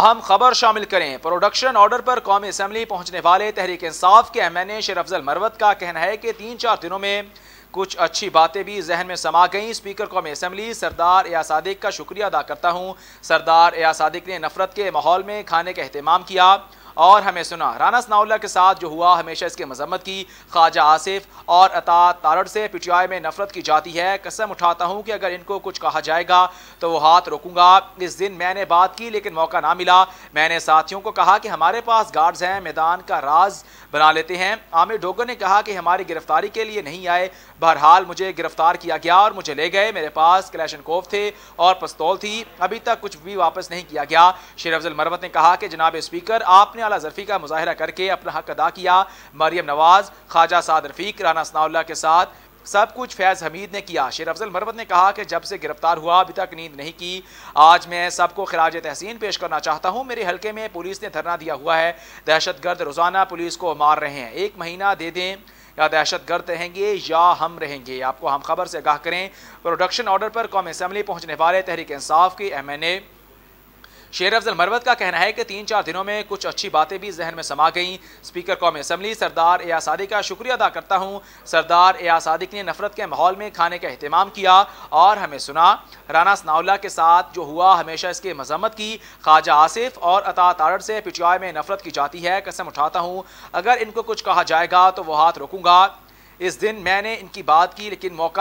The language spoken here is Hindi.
अहम खबर शामिल करें प्रोडक्शन ऑर्डर पर कौमी असम्बली पहुंचने वाले तहरीक इंसाफ के एम एन ए शेर अफजल मरवत का कहना है कि तीन चार दिनों में कुछ अच्छी बातें भी जहन में समा गईं स्पीकर कौमी असम्बली सरदार या सदक का शुक्रिया अदा करता हूँ सरदार या सदक ने नफरत के माहौल में खाने का अहतमाम किया और हमें सुना राना सनाउल्ला के साथ जो हुआ हमेशा इसकी मजम्मत की ख्वाजा आसिफ और अता तारड़ से पीटीआई में नफरत की जाती है कसम उठाता हूँ कि अगर इनको कुछ कहा जाएगा तो वो हाथ रोकूंगा इस दिन मैंने बात की लेकिन मौका ना मिला मैंने साथियों को कहा कि हमारे पास गार्ड्स हैं मैदान का राज बना लेते हैं आमिर डोगर ने कहा कि हमारी गिरफ्तारी के लिए नहीं आए बहरहाल मुझे गिरफ्तार किया गया और मुझे ले गए मेरे पास क्लैशनकोव थे और पस्तौल थी अभी तक कुछ भी वापस नहीं किया गया शेर अफजल मरवत ने कहा कि जनाब स्पीकर आपने सामने आला जरफी का मुजाहरा करके अपना हक अदा किया मरियम नवाज ख्वाजा साद रफीक राना सनाउल्ला के साथ सब कुछ फैज़ हमीद ने किया शेर अफजल मरवत ने कहा कि जब से गिरफ्तार हुआ अभी तक नींद नहीं की आज मैं सबको खराज तहसीन पेश करना चाहता हूँ मेरे हलके में पुलिस ने धरना दिया हुआ है दहशत गर्द रोज़ाना पुलिस को मार रहे हैं एक महीना दे दें या दहशत गर्द रहेंगे या हम रहेंगे आपको हम खबर से आगाह करें प्रोडक्शन ऑर्डर पर कौम असम्बली पहुँचने वाले तहरीक इंसाफ के एम एन ए शेर अफजल मरवत का कहना है कि तीन चार दिनों में कुछ अच्छी बातें भी जहन में समा गईं स्पीकर कौम असम्बली सरदार ए आसादी का शुक्रिया अदा करता हूँ सरदार ए आसादिक ने नफरत के माहौल में खाने का अहतमाम किया और हमें सुना राना सनाउल्ला के साथ जो हुआ हमेशा इसके मजम्मत की ख्वाजा आसिफ और अता तारड़ से पिचवाए में नफरत की जाती है कसम उठाता हूँ अगर इनको कुछ कहा जाएगा तो वो हाथ रोकूंगा इस दिन मैंने इनकी बात की लेकिन मौका